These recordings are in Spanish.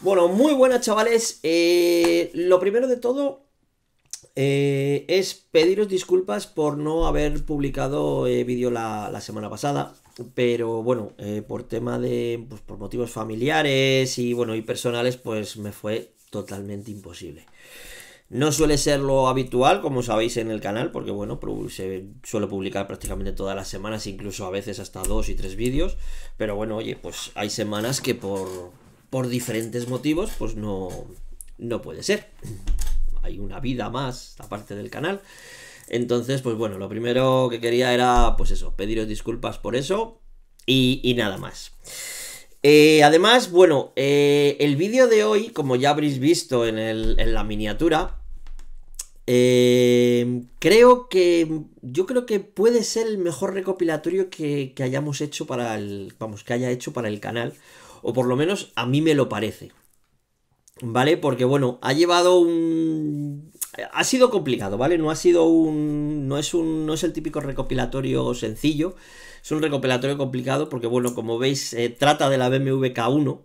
Bueno, muy buenas chavales. Eh, lo primero de todo eh, es pediros disculpas por no haber publicado eh, vídeo la, semana pasada. Pero bueno, por tema de. Pues, por motivos familiares y bueno, y personales, pues me fue totalmente imposible. No suele ser lo habitual, como sabéis en el canal, porque bueno, se suele publicar prácticamente todas las semanas, incluso a veces hasta dos y tres vídeos. Pero bueno, oye, pues hay semanas que por por diferentes motivos, pues no, no puede ser. Hay una vida más aparte del canal. Entonces, pues bueno, lo primero que quería era, pues eso, pediros disculpas por eso y, nada más. Eh, además, bueno, eh, el vídeo de hoy, como ya habréis visto en, la miniatura, eh, creo que. Yo creo que puede ser el mejor recopilatorio que, que hayamos hecho para el. Vamos, que haya hecho para el canal o por lo menos a mí me lo parece. ¿Vale? Porque bueno, ha llevado un... Ha sido complicado, ¿vale? No ha sido un... No es un... No es el típico recopilatorio sencillo. Es un recopilatorio complicado porque bueno, como veis, eh, trata de la BMW K1.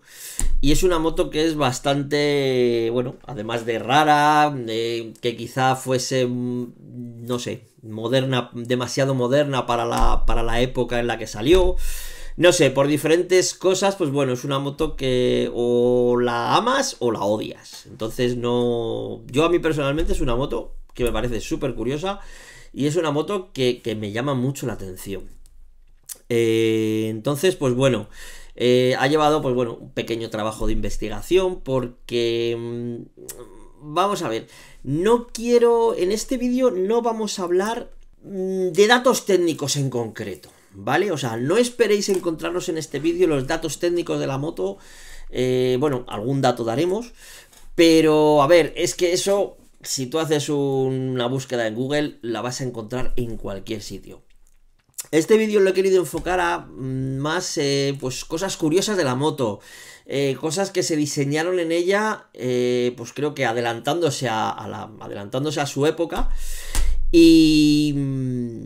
Y es una moto que es bastante... Bueno, además de rara, eh, que quizá fuese... Mm, no sé, moderna, demasiado moderna para la, para la época en la que salió no sé, por diferentes cosas, pues bueno, es una moto que o la amas o la odias. Entonces no... Yo a mí personalmente es una moto que me parece súper curiosa y es una moto que, me llama mucho la atención. Eh, entonces, pues bueno, eh, ha llevado, pues bueno, un pequeño trabajo de investigación porque... Mm, vamos a ver, no quiero, en este vídeo no vamos a hablar mm, de datos técnicos en concreto, ¿vale? O sea, no esperéis encontrarnos en este vídeo los datos técnicos de la moto, eh, bueno, algún dato daremos, pero a ver, es que eso, si tú haces una búsqueda en Google, la vas a encontrar en cualquier sitio. Este vídeo lo he querido enfocar a mm, más eh, pues cosas curiosas de la moto, eh, cosas que se diseñaron en ella, pues creo que adelantándose a, la, adelantándose a su época y mm,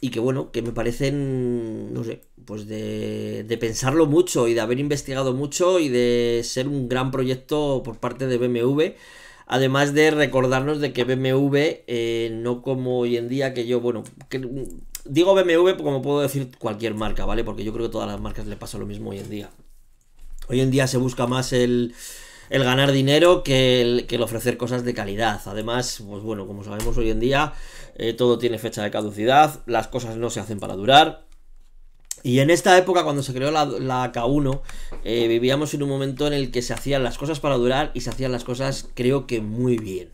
y que bueno, que me parecen, no sé, pues de, de, pensarlo mucho y de haber investigado mucho y de ser un gran proyecto por parte de BMW. Además de recordarnos de que BMW, eh, no como hoy en día, que yo, bueno, digo BMW como puedo decir cualquier marca, ¿vale? Porque yo creo que a todas las marcas le pasa lo mismo hoy en día. Hoy en día se busca más el, el ganar dinero que el, ofrecer cosas de calidad. Además, pues bueno, como sabemos hoy en día, eh, todo tiene fecha de caducidad, las cosas no se hacen para durar. Y en esta época, cuando se creó la, la K1, eh, vivíamos en un momento en el que se hacían las cosas para durar y se hacían las cosas, creo que muy bien.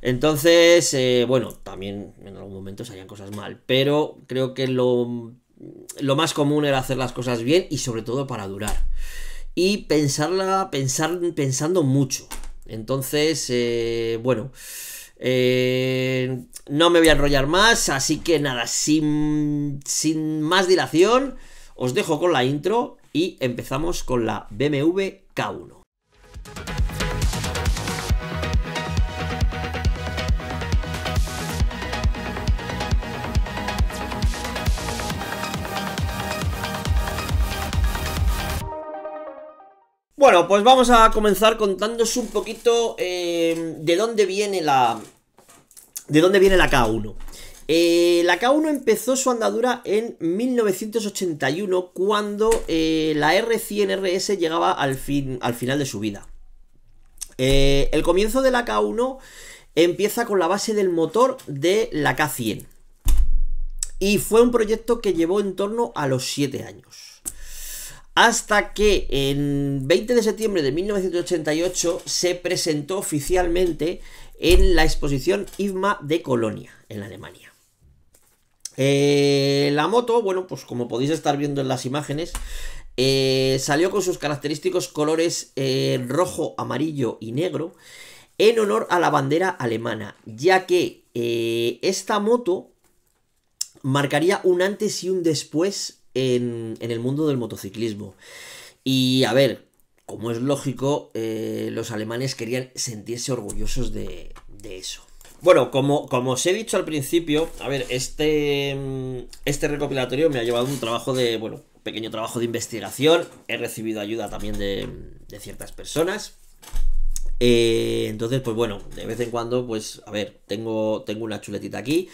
Entonces, eh, bueno, también en algún momento salían cosas mal, pero creo que lo, lo más común era hacer las cosas bien y sobre todo para durar y pensarla, pensar, pensando mucho. Entonces, eh, bueno, eh, no me voy a enrollar más, así que nada, sin, sin más dilación, os dejo con la intro y empezamos con la BMW K1. Bueno, pues vamos a comenzar contándos un poquito eh, de dónde viene la. De dónde viene la K1. Eh, la K1 empezó su andadura en 1981, cuando eh, la R100RS llegaba al, al final de su vida. el comienzo de la K1 empieza con la base del motor de la K100. Y fue un proyecto que llevó en torno a los 7 años hasta que en 20 de septiembre de 1988 se presentó oficialmente en la exposición IFMA de Colonia, en Alemania. Eh, la moto, bueno, pues como podéis estar viendo en las imágenes, eh, salió con sus característicos colores eh, rojo, amarillo y negro en honor a la bandera alemana, ya que esta moto marcaría un antes y un después en, el mundo del motociclismo. Y a ver, como es lógico, eh, los alemanes querían sentirse orgullosos de, eso. Bueno, como, como, os he dicho al principio, a ver, este, mm, este recopilatorio me ha llevado un trabajo de, bueno, pequeño trabajo de investigación. He recibido ayuda también de, ciertas personas. Eh, entonces, pues bueno, de vez en cuando, pues, a ver, tengo, tengo una chuletita aquí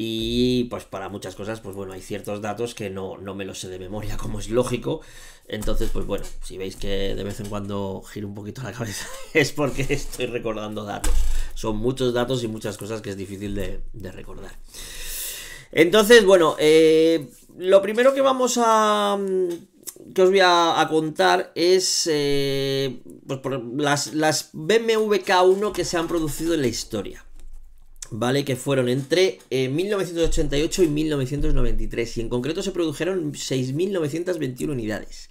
y pues para muchas cosas, pues bueno, hay ciertos datos que no, me los sé de memoria, como es lógico. Entonces, pues bueno, si veis que de vez en cuando giro un poquito la cabeza, es porque estoy recordando datos. Son muchos datos y muchas cosas que es difícil de, recordar. Entonces, bueno, eh, lo primero que vamos a mm, que os voy a, contar es eh, pues las, las BMW K1 que se han producido en la historia. ¿vale? Que fueron entre 1988 eh, y 1993 y en concreto se produjeron 6.921 unidades.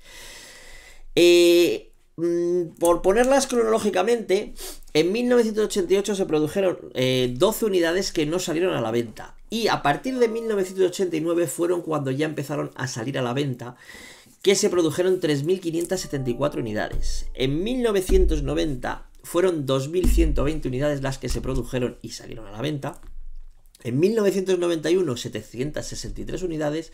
Eh, mm, por ponerlas cronológicamente, en 1988 se produjeron 12 eh, unidades que no salieron a la venta y a partir de 1989 fueron cuando ya empezaron a salir a la venta que se produjeron 3.574 unidades. En 1990 fueron 2.120 unidades las que se produjeron y salieron a la venta. En 1991, 763 unidades.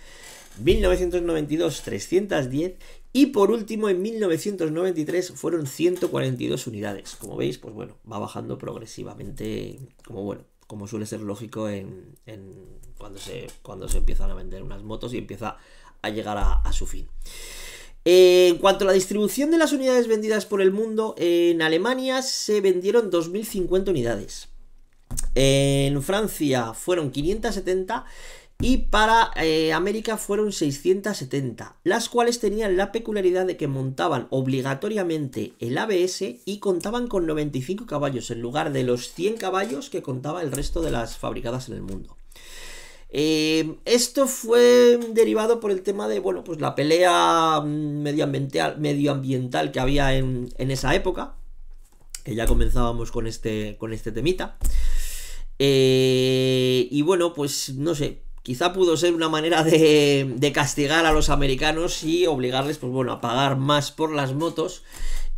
1992, 310. Y por último, en 1993 fueron 142 unidades. Como veis, pues bueno, va bajando progresivamente, como bueno, como suele ser lógico en, cuando, se, cuando se empiezan a vender unas motos y empieza a llegar a su fin. Eh, en cuanto a la distribución de las unidades vendidas por el mundo, en Alemania se vendieron 2.050 unidades. En Francia fueron 570 y para eh, América fueron 670, las cuales tenían la peculiaridad de que montaban obligatoriamente el ABS y contaban con 95 caballos en lugar de los 100 caballos que contaba el resto de las fabricadas en el mundo. Em, esto fue derivado por el tema de, bueno, pues la pelea mm, medioambiental, medioambiental que había en, esa época, que ya comenzábamos con este, con este temita. Eh, y bueno, pues no sé, quizá pudo ser una manera de, de castigar a los americanos y obligarles, pues bueno, a pagar más por las motos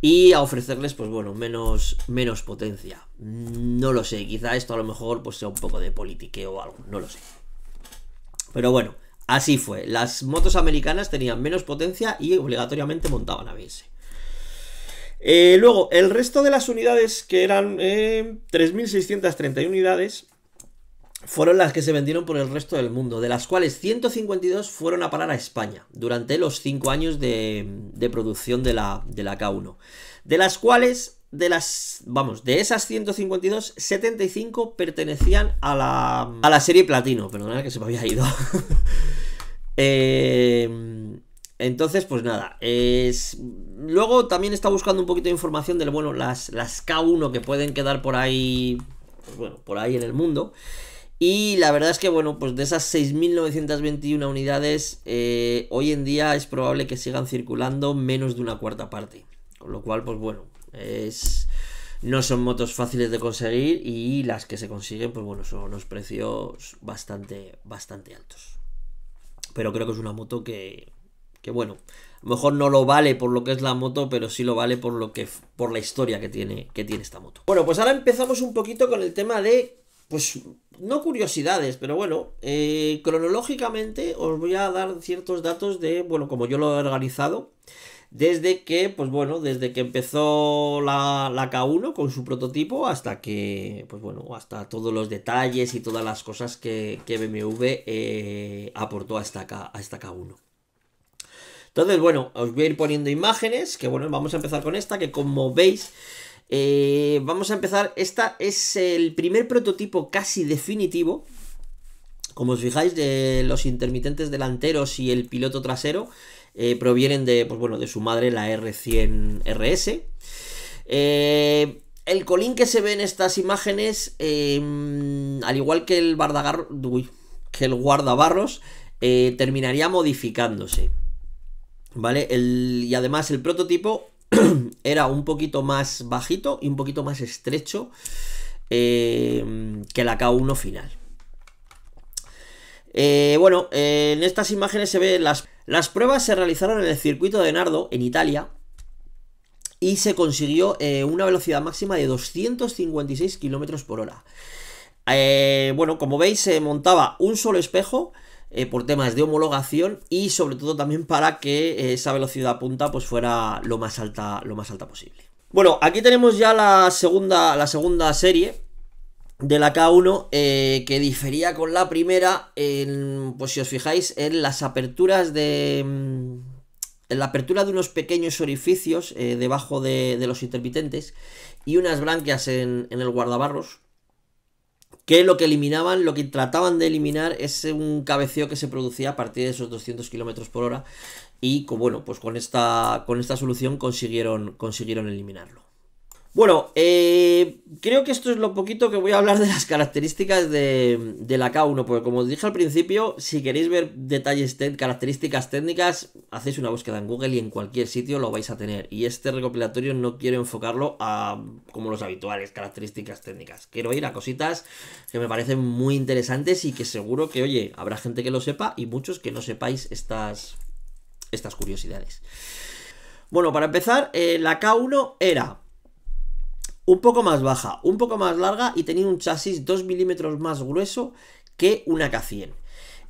y a ofrecerles, pues bueno, menos, menos potencia. No lo sé, quizá esto a lo mejor pues sea un poco de politiqueo o algo, no lo sé. Pero bueno, así fue. Las motos americanas tenían menos potencia y obligatoriamente montaban a Eh, luego, el resto de las unidades, que eran 3.631 eh, unidades, fueron las que se vendieron por el resto del mundo, de las cuales 152 fueron a parar a España durante los 5 años de, producción de la, de la K1, de las cuales de las, vamos, de esas 152, 75 pertenecían a la, a la serie platino, perdona que se me había ido. Eh, entonces, pues nada, es... luego también está buscando un poquito de información de, bueno, las, las K1 que pueden quedar por ahí, pues bueno, por ahí en el mundo. Y la verdad es que, bueno, pues de esas 6.921 unidades, eh, hoy en día es probable que sigan circulando menos de una cuarta parte. Con lo cual, pues bueno, es, no son motos fáciles de conseguir y las que se consiguen, pues bueno, son unos precios bastante, bastante altos. Pero creo que es una moto que, que bueno, a lo mejor no lo vale por lo que es la moto, pero sí lo vale por lo que por la historia que tiene que tiene esta moto. Bueno, pues ahora empezamos un poquito con el tema de pues no curiosidades, pero bueno, eh, cronológicamente os voy a dar ciertos datos de, bueno, como yo lo he organizado desde que, pues bueno, desde que empezó la, K1 con su prototipo hasta que, pues bueno, hasta todos los detalles y todas las cosas que, que BMW eh, aportó a esta, K, K1. Entonces, bueno, os voy a ir poniendo imágenes, que bueno, vamos a empezar con esta, que como veis, eh, vamos a empezar, esta es el primer prototipo casi definitivo, como os fijáis, de los intermitentes delanteros y el piloto trasero, eh, provienen de, pues bueno, de su madre, la R100RS. Eh, el colín que se ve en estas imágenes, em, al igual que el, que el guardabarros, eh, terminaría modificándose. ¿Vale? y además el prototipo era un poquito más bajito y un poquito más estrecho em, que la K1 final. Eh, bueno, en estas imágenes se ven las, las pruebas se realizaron en el circuito de Nardo, en Italia, y se consiguió eh, una velocidad máxima de 256 km por hora. Eh, bueno, como veis, se montaba un solo espejo por temas de homologación y sobre todo también para que esa velocidad punta pues fuera lo más alta, lo más alta posible. Bueno, aquí tenemos ya la segunda, la segunda serie, de la K1 eh, que difería con la primera, en, pues si os fijáis, en las aperturas de... Mm, en la apertura de unos pequeños orificios eh, debajo de, los intermitentes y unas branquias en, el guardabarros, que lo que eliminaban, lo que trataban de eliminar es un cabeceo que se producía a partir de esos 200 km por hora y con, bueno, pues con esta, con esta solución consiguieron, consiguieron eliminarlo. Bueno, eh, creo que esto es lo poquito que voy a hablar de las características de, la K1, porque como os dije al principio, si queréis ver detalles, características técnicas, hacéis una búsqueda en Google y en cualquier sitio lo vais a tener. Y este recopilatorio no quiero enfocarlo a como los habituales, características técnicas. Quiero ir a cositas que me parecen muy interesantes y que seguro que, oye, habrá gente que lo sepa y muchos que no sepáis estas, estas curiosidades. Bueno, para empezar, eh, la K1 era un poco más baja, un poco más larga y tenía un chasis 2 milímetros más grueso que una K100.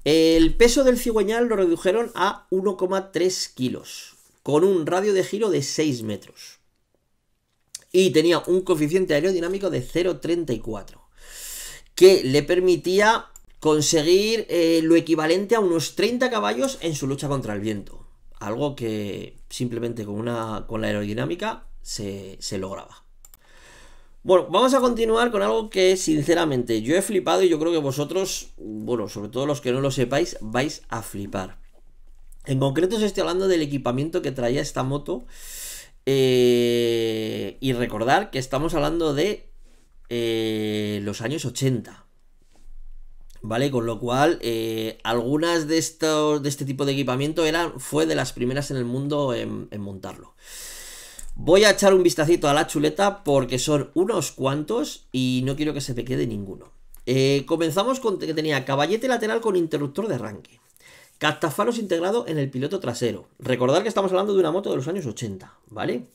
El peso del cigüeñal lo redujeron a 1,3 kilos, con un radio de giro de 6 metros. Y tenía un coeficiente aerodinámico de 0,34, que le permitía conseguir eh, lo equivalente a unos 30 caballos en su lucha contra el viento. Algo que simplemente con, una, con la aerodinámica se lograba. Bueno, vamos a continuar con algo que sinceramente yo he flipado y yo creo que vosotros, bueno, sobre todo los que no lo sepáis, vais a flipar. En concreto os estoy hablando del equipamiento que traía esta moto. Eh, y recordar que estamos hablando de eh, los años 80. ¿Vale? Con lo cual, eh, algunas de estos. de este tipo de equipamiento eran. fue de las primeras en el mundo en montarlo. Voy a echar un vistacito a la chuleta porque son unos cuantos y no quiero que se me quede ninguno. Eh, comenzamos con que tenía caballete lateral con interruptor de arranque. Captafaros integrado en el piloto trasero. Recordar que estamos hablando de una moto de los años 80, ¿vale?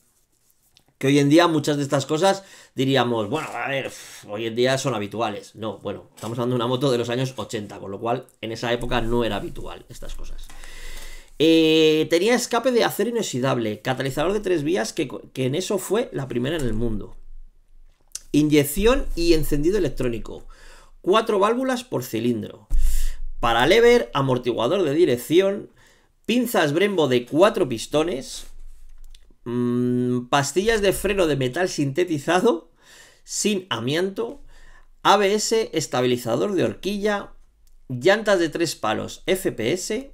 Que hoy en día muchas de estas cosas diríamos, bueno, a ver, hoy en día son habituales. No, bueno, estamos hablando de una moto de los años 80, con lo cual en esa época no era habitual estas cosas. Eh, tenía escape de acero inoxidable, catalizador de tres vías, que, en eso fue la primera en el mundo. Inyección y encendido electrónico. Cuatro válvulas por cilindro. Para amortiguador de dirección, pinzas Brembo de cuatro pistones, mm, pastillas de freno de metal sintetizado, sin amianto, ABS, estabilizador de horquilla, llantas de tres palos FPS,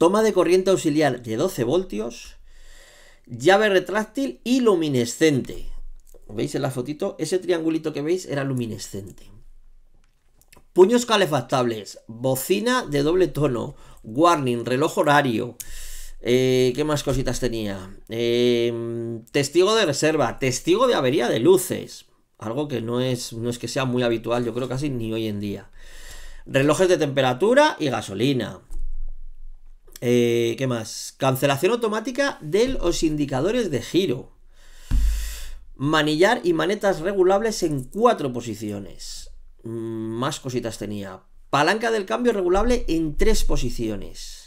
toma de corriente auxiliar de 12 voltios, llave retráctil y luminescente. ¿Veis en la fotito? Ese triangulito que veis era luminescente. Puños calefactables, bocina de doble tono, warning, reloj horario. Eh, ¿Qué más cositas tenía? Em, testigo de reserva, testigo de avería de luces. Algo que no es, no es que sea muy habitual, yo creo casi ni hoy en día. Relojes de temperatura y gasolina. Eh, ¿Qué más? Cancelación automática de los indicadores de giro. Manillar y manetas regulables en cuatro posiciones. Mm, más cositas tenía. Palanca del cambio regulable en tres posiciones.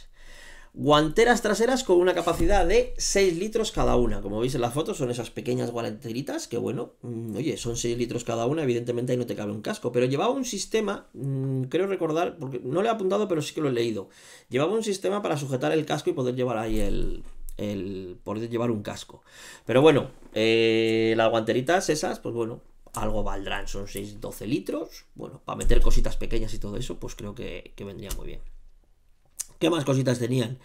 Guanteras traseras con una capacidad de 6 litros cada una. Como veis en la foto, son esas pequeñas guanteritas que, bueno, mm, oye, son 6 litros cada una, evidentemente ahí no te cabe un casco. Pero llevaba un sistema, mm, creo recordar, porque no le he apuntado, pero sí que lo he leído. Llevaba un sistema para sujetar el casco y poder llevar ahí el, el poder llevar un casco. Pero bueno, eh, las guanteritas esas, pues bueno, algo valdrán. Son 6-12 litros. Bueno, para meter cositas pequeñas y todo eso, pues creo que, que vendría muy bien. ¿Qué más cositas tenían?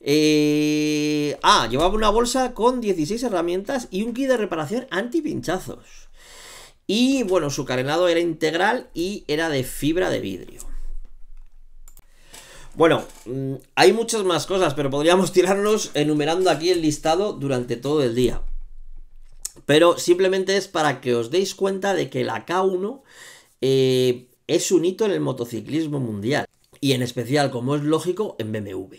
Eh, ah, llevaba una bolsa con 16 herramientas y un kit de reparación anti-pinchazos. Y bueno, su carenado era integral y era de fibra de vidrio. Bueno, mm, hay muchas más cosas, pero podríamos tirarnos enumerando aquí el listado durante todo el día. Pero simplemente es para que os deis cuenta de que la K1 eh, es un hito en el motociclismo mundial y en especial, como es lógico, en BMW.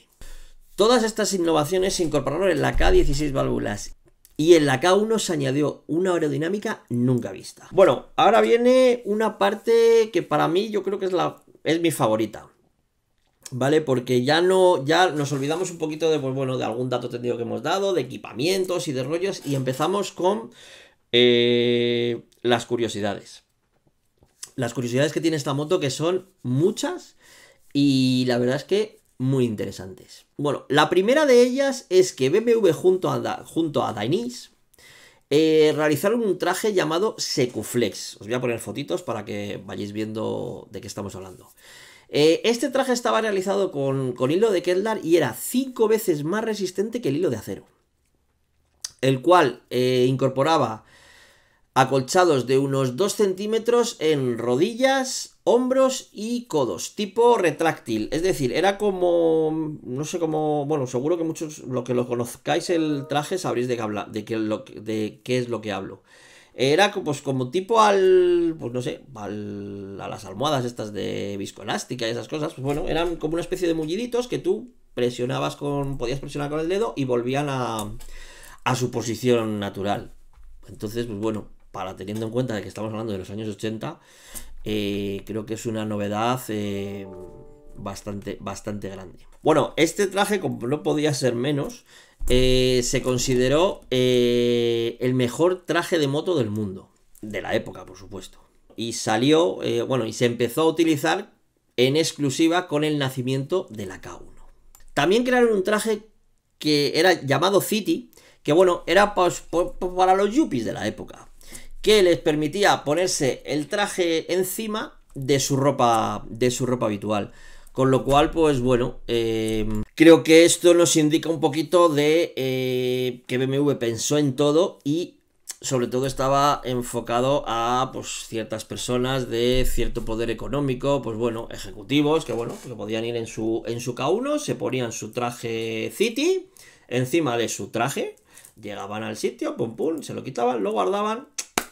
Todas estas innovaciones se incorporaron en la K16 válvulas y en la K1 se añadió una aerodinámica nunca vista. Bueno, ahora viene una parte que para mí yo creo que es, la, es mi favorita. ¿Vale? Porque ya no. Ya nos olvidamos un poquito de, pues, bueno, de algún dato tendido que hemos dado, de equipamientos y de rollos. Y empezamos con eh, las curiosidades. Las curiosidades que tiene esta moto, que son muchas y la verdad es que muy interesantes. Bueno, la primera de ellas es que BMW junto a, Dainese junto a eh, realizaron un traje llamado Secuflex. Os voy a poner fotitos para que vayáis viendo de qué estamos hablando. Eh, este traje estaba realizado con, hilo de Keldar y era cinco veces más resistente que el hilo de acero. El cual eh, incorporaba acolchados de unos 2 centímetros en rodillas, hombros y codos, tipo retráctil. Es decir, era como, no sé cómo, bueno, seguro que muchos, lo que lo conozcáis el traje, sabréis de qué, habla, de qué, lo, de qué es lo que hablo. Era pues como tipo al, pues no sé, a las almohadas estas de viscoelástica y esas cosas. Pues bueno, eran como una especie de mulliditos que tú presionabas con, podías presionar con el dedo y volvían a, a su posición natural. Entonces, pues bueno, para teniendo en cuenta que estamos hablando de los años 80, eh, creo que es una novedad eh, bastante, bastante grande. Bueno, este traje, como no podía ser menos, eh, se consideró el mejor traje de moto del mundo, de la época, por supuesto. Y salió, bueno, y se empezó a utilizar en exclusiva con el nacimiento de la K1. También crearon un traje que era llamado City, que bueno, era pues, para los yuppies de la época, que les permitía ponerse el traje encima de su ropa, de su ropa habitual. Con lo cual, pues bueno, em, creo que esto nos indica un poquito de eh, que BMW pensó en todo y sobre todo estaba enfocado a pues, ciertas personas de cierto poder económico, pues bueno, ejecutivos, que bueno, que podían ir en su, en su K1, se ponían su traje City encima de su traje, llegaban al sitio, pum pum, se lo quitaban, lo guardaban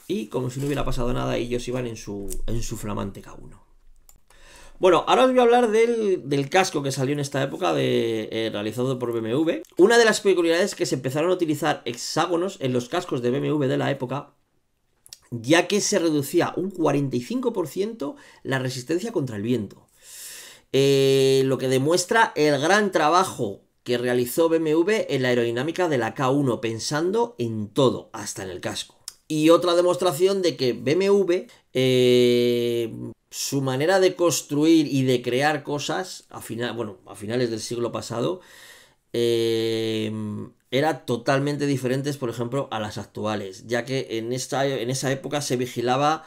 y como si no hubiera pasado nada, ellos iban en su, en su flamante K1. Bueno, ahora os voy a hablar del, casco que salió en esta época, de, eh, realizado por BMW. Una de las peculiaridades que se empezaron a utilizar hexágonos en los cascos de BMW de la época, ya que se reducía un 45% la resistencia contra el viento. Eh, lo que demuestra el gran trabajo que realizó BMW en la aerodinámica de la K1, pensando en todo, hasta en el casco y otra demostración de que BMW, eh, su manera de construir y de crear cosas, a, final, bueno, a finales del siglo pasado, eh, era totalmente diferente, por ejemplo, a las actuales, ya que en, esta, en esa época se vigilaba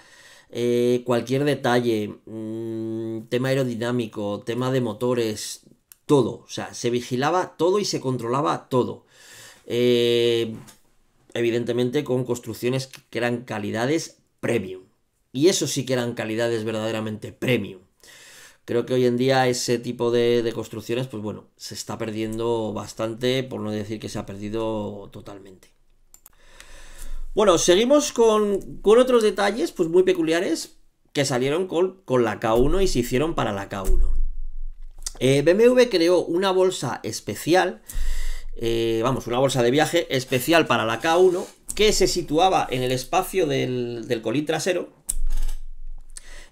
eh, cualquier detalle, mm, tema aerodinámico, tema de motores, todo, o sea, se vigilaba todo y se controlaba todo. Eh, evidentemente con construcciones que eran calidades premium. Y eso sí que eran calidades verdaderamente premium. Creo que hoy en día ese tipo de, construcciones, pues bueno, se está perdiendo bastante, por no decir que se ha perdido totalmente. Bueno, seguimos con, otros detalles, pues muy peculiares, que salieron con, con la K1 y se hicieron para la K1. Eh, BMW creó una bolsa especial eh, vamos, una bolsa de viaje especial para la K1 que se situaba en el espacio del, del trasero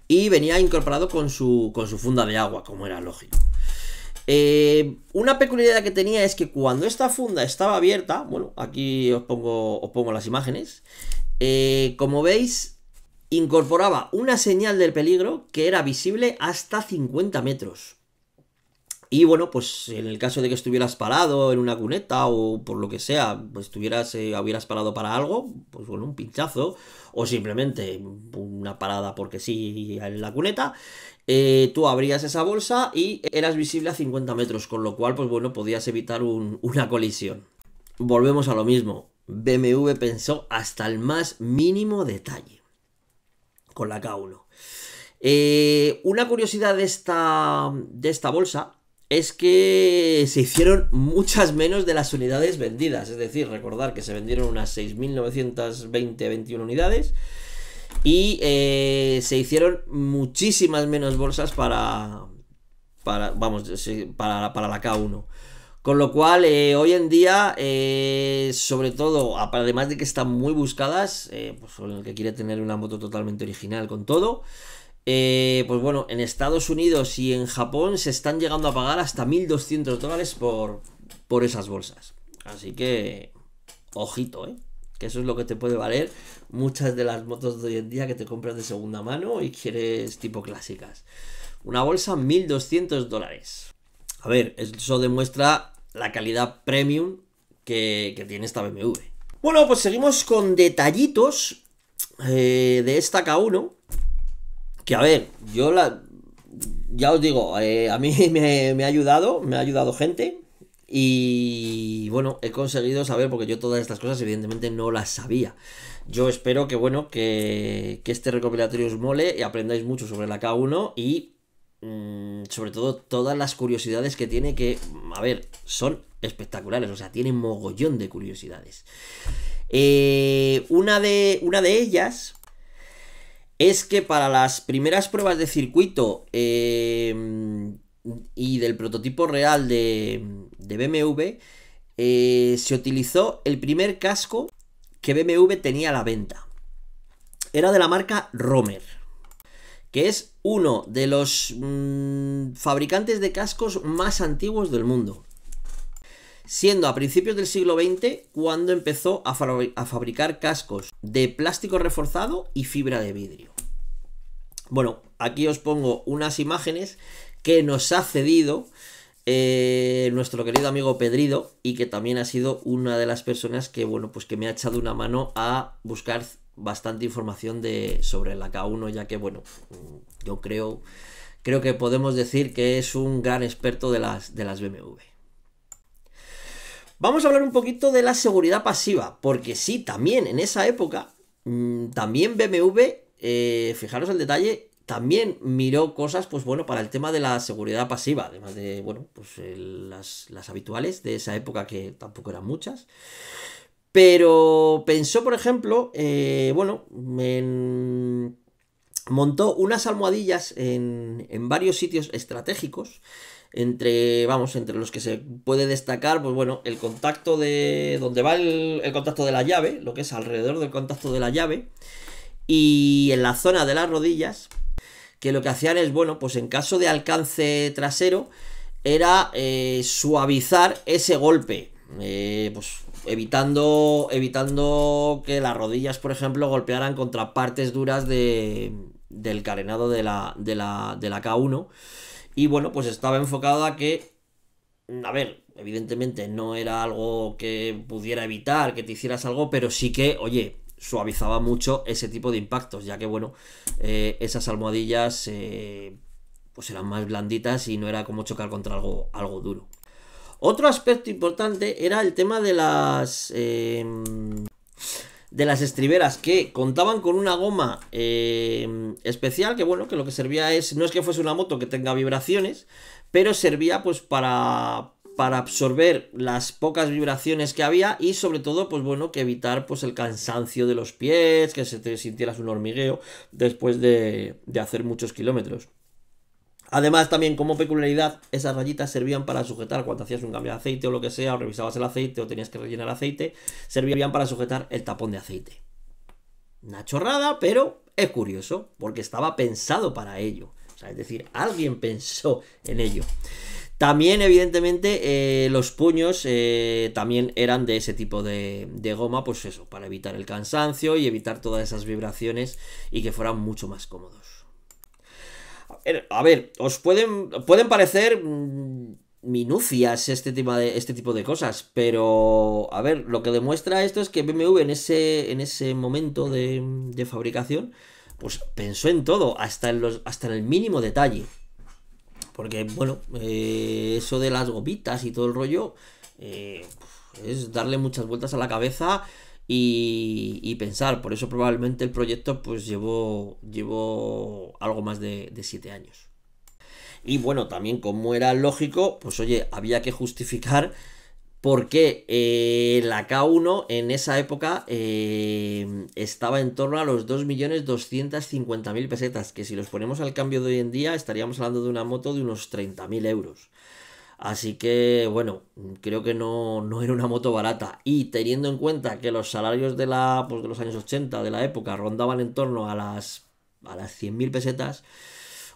y venía incorporado con su, con su funda de agua, como era lógico. Eh, una peculiaridad que tenía es que cuando esta funda estaba abierta, bueno, aquí os pongo, os pongo las imágenes, eh, como veis, incorporaba una señal del peligro que era visible hasta 50 metros. Y bueno, pues en el caso de que estuvieras parado en una cuneta o por lo que sea, pues estuvieras, eh, hubieras parado para algo, pues bueno, un pinchazo o simplemente una parada porque sí en la cuneta, eh, tú abrías esa bolsa y eras visible a 50 metros, con lo cual, pues bueno, podías evitar una colisión. Volvemos a lo mismo, BMW pensó hasta el más mínimo detalle con la K1. Eh, una curiosidad de esta, de esta bolsa es que se hicieron muchas menos de las unidades vendidas. Es decir, recordar que se vendieron unas 6.920-21 unidades y eh, se hicieron muchísimas menos bolsas para, para vamos, para, la K1. Con lo cual, eh, hoy en día, eh, sobre todo, además de que están muy buscadas, pues el que quiere tener una moto totalmente original con todo, eh, pues bueno, en Estados Unidos y en Japón se están llegando a pagar hasta 1.200 dólares por, por esas bolsas. Así que, ojito, ¿eh? Que eso es lo que te puede valer muchas de las motos de hoy en día que te compras de segunda mano y quieres tipo clásicas. Una bolsa 1.200 dólares. A ver, eso demuestra la calidad premium que, tiene esta BMW. Bueno, pues seguimos con detallitos eh, de esta K1 que a ver, yo la. Ya os digo, eh, a mí me, ha ayudado, me ha ayudado gente. Y bueno, he conseguido saber, porque yo todas estas cosas evidentemente no las sabía. Yo espero que, bueno, que, este recopilatorio os mole y aprendáis mucho sobre la K1 y mm, sobre todo todas las curiosidades que tiene que, a ver, son espectaculares, o sea, tiene mogollón de curiosidades. Eh, una, de, una de ellas es que para las primeras pruebas de circuito em, y del prototipo real de, BMW, eh, se utilizó el primer casco que BMW tenía a la venta. Era de la marca Romer, que es uno de los mm, fabricantes de cascos más antiguos del mundo siendo a principios del siglo XX cuando empezó a, fabricar cascos de plástico reforzado y fibra de vidrio. Bueno, aquí os pongo unas imágenes que nos ha cedido eh, nuestro querido amigo Pedrido y que también ha sido una de las personas que, bueno, pues que me ha echado una mano a buscar bastante información de, sobre la K1, ya que, bueno, yo creo, creo que podemos decir que es un gran experto de las, de las BMW. Vamos a hablar un poquito de la seguridad pasiva, porque sí, también en esa época, mm, también BMW, eh, fijaros el detalle, también miró cosas, pues bueno, para el tema de la seguridad pasiva, además de, bueno, pues eh, las, habituales de esa época que tampoco eran muchas. Pero pensó, por ejemplo, eh, bueno, montó unas almohadillas en, en varios sitios estratégicos entre, vamos, entre los que se puede destacar, pues bueno, el contacto de, donde va el, contacto de la llave, lo que es alrededor del contacto de la llave, y en la zona de las rodillas, que lo que hacían es, bueno, pues en caso de alcance trasero, era eh, suavizar ese golpe, eh, pues evitando, evitando que las rodillas, por ejemplo, golpearan contra partes duras de, del carenado de la, de la, de la K1 y bueno, pues estaba enfocada a que, mm, a ver, evidentemente no era algo que pudiera evitar que te hicieras algo, pero sí que, oye, suavizaba mucho ese tipo de impactos, ya que bueno, eh, esas almohadillas eh, pues eran más blanditas y no era como chocar contra algo, algo duro. Otro aspecto importante era el tema de las... Em, de las estriberas que contaban con una goma eh, especial que bueno, que lo que servía es, no es que fuese una moto que tenga vibraciones, pero servía pues para, para absorber las pocas vibraciones que había y sobre todo pues bueno, que evitar pues el cansancio de los pies, que se te sintieras un hormigueo después de, de hacer muchos kilómetros. Además, también como peculiaridad, esas rayitas servían para sujetar cuando hacías un cambio de aceite o lo que sea, o revisabas el aceite o tenías que rellenar aceite, servían para sujetar el tapón de aceite. Una chorrada, pero es curioso, porque estaba pensado para ello. es decir, alguien pensó en ello. También, evidentemente, eh, los puños eh, también eran de ese tipo de, goma, pues eso, para evitar el cansancio y evitar todas esas vibraciones y que fueran mucho más cómodos. Eh, a ver, os pueden, pueden parecer mm, minucias este tipo, de, este tipo de cosas, pero a ver, lo que demuestra esto es que BMW en ese, en ese momento de, fabricación, pues pensó en todo, hasta en, los, hasta el mínimo detalle. Porque, bueno, eh, eso de las gomitas y todo el rollo eh, es darle muchas vueltas a la cabeza y, pensar. Por eso probablemente el proyecto pues llevó, algo más de 7 años. Y bueno, también como era lógico, pues oye, había que justificar por qué eh, la K1 en esa época eh, estaba en torno a los 2.250.000 pesetas, que si los ponemos al cambio de hoy en día estaríamos hablando de una moto de unos 30.000 euros. Así que, bueno, creo que no, era una moto barata. Y teniendo en cuenta que los salarios de, la, pues, de los años 80, de la época, rondaban en torno a las, las 100.000 pesetas,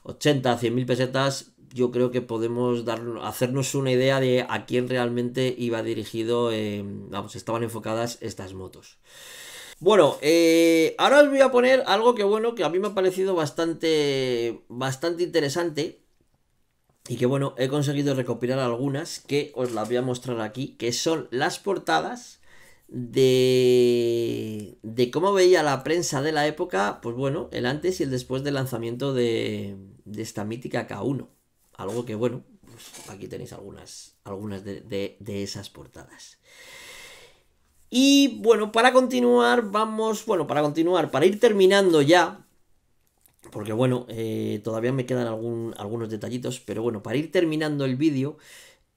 80, 100.000 pesetas, yo creo que podemos dar, hacernos una idea de a quién realmente iba dirigido, eh, estaban enfocadas estas motos. Bueno, eh, ahora os voy a poner algo que bueno, que a mí me ha parecido bastante, bastante interesante y que bueno, he conseguido recopilar algunas que os las voy a mostrar aquí, que son las portadas de, de cómo veía la prensa de la época, pues bueno, el antes y el después del lanzamiento de, de esta mítica K1. Algo que bueno, pues aquí tenéis algunas, algunas de, de esas portadas. Y bueno, para continuar, vamos, bueno, para continuar, para ir terminando ya, porque bueno, eh, todavía me quedan algún, algunos detallitos, pero bueno, para ir terminando el vídeo,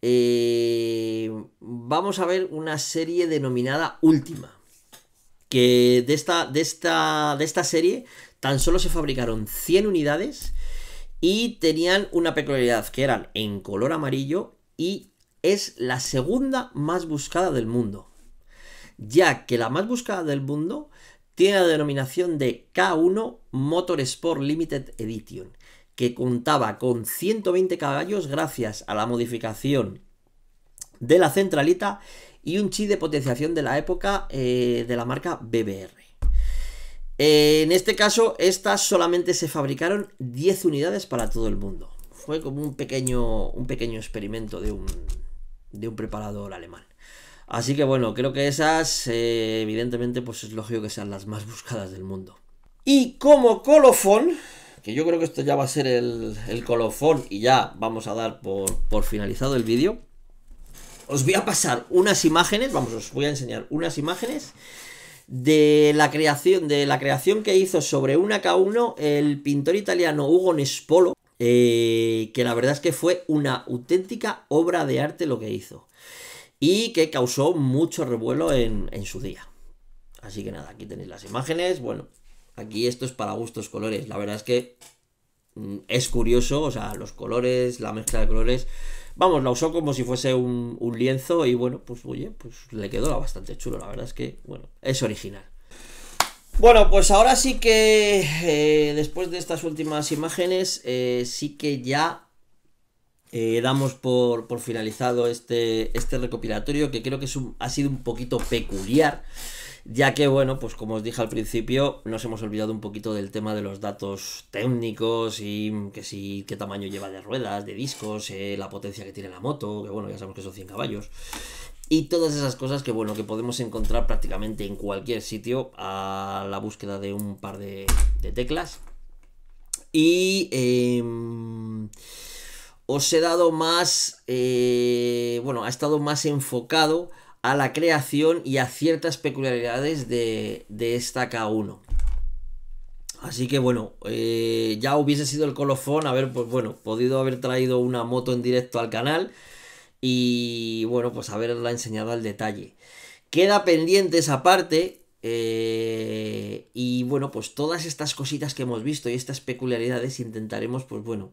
eh, vamos a ver una serie denominada Última, que de esta, de, esta, de esta serie tan solo se fabricaron 100 unidades y tenían una peculiaridad, que eran en color amarillo y es la segunda más buscada del mundo, ya que la más buscada del mundo tiene la denominación de K1 Motorsport Limited Edition, que contaba con 120 caballos gracias a la modificación de la centralita y un chip de potenciación de la época eh, de la marca BBR. Eh, en este caso, estas solamente se fabricaron 10 unidades para todo el mundo. Fue como un pequeño, un pequeño experimento de de un preparador alemán. Así que bueno, creo que esas, eh, evidentemente, pues es lógico que sean las más buscadas del mundo. Y como colofón, que yo creo que esto ya va a ser el, colofón y ya vamos a dar por, finalizado el vídeo, os voy a pasar unas imágenes, vamos, os voy a enseñar unas imágenes de la creación, de la creación que hizo sobre una K1 el pintor italiano Hugo Nespolo, eh, que la verdad es que fue una auténtica obra de arte lo que hizo y que causó mucho revuelo en, su día. Así que nada, aquí tenéis las imágenes. Bueno, aquí esto es para gustos colores. La verdad es que mm, es curioso, o sea, los colores, la mezcla de colores. Vamos, la usó como si fuese un, lienzo y bueno, pues oye, pues le quedó bastante chulo. La verdad es que, bueno, es original. Bueno, pues ahora sí que, eh, después de estas últimas imágenes, eh, sí que ya eh, damos por, finalizado este, este recopilatorio que creo que ha sido un poquito peculiar, ya que, bueno, pues como os dije al principio, nos hemos olvidado un poquito del tema de los datos técnicos y que sí qué tamaño lleva de ruedas, de discos, eh, la potencia que tiene la moto, que bueno, ya sabemos que son 100 caballos. Y todas esas cosas que bueno, que podemos encontrar prácticamente en cualquier sitio a la búsqueda de un par de, teclas. Y em, os he dado más, eh, bueno, ha estado más enfocado a la creación y a ciertas peculiaridades de, de esta K1. Así que bueno, eh, ya hubiese sido el colofón haber, pues bueno, podido haber traído una moto en directo al canal y bueno, pues haberla enseñado al detalle. Queda pendiente esa parte eh, y bueno, pues todas estas cositas que hemos visto y estas peculiaridades intentaremos, pues bueno,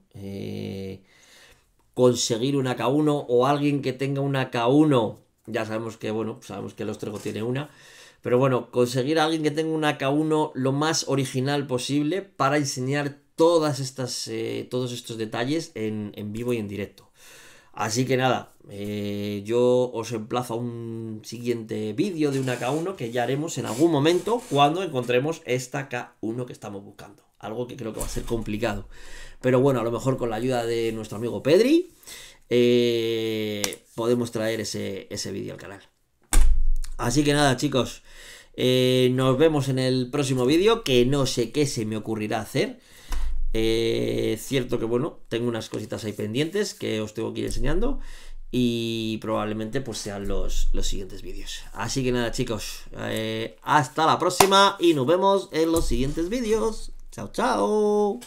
conseguir una K1 o alguien que tenga una K1. Ya sabemos que, bueno, sabemos que el Ostrego tiene una. Pero bueno, conseguir a alguien que tenga una K1 lo más original posible para enseñar todas estas, eh, todos estos detalles en, en, vivo y en directo. Así que nada, eh, yo os emplazo a un siguiente vídeo de una K1 que ya haremos en algún momento cuando encontremos esta K1 que estamos buscando. Algo que creo que va a ser complicado. Pero bueno, a lo mejor con la ayuda de nuestro amigo Pedri, eh, podemos traer ese, vídeo al canal. Así que nada, chicos. Eh, nos vemos en el próximo vídeo, que no sé qué se me ocurrirá hacer. Eh, cierto que, bueno, tengo unas cositas ahí pendientes que os tengo que ir enseñando. Y probablemente pues sean los, los siguientes vídeos. Así que nada, chicos. hasta la próxima y nos vemos en los siguientes vídeos. Chao, chao.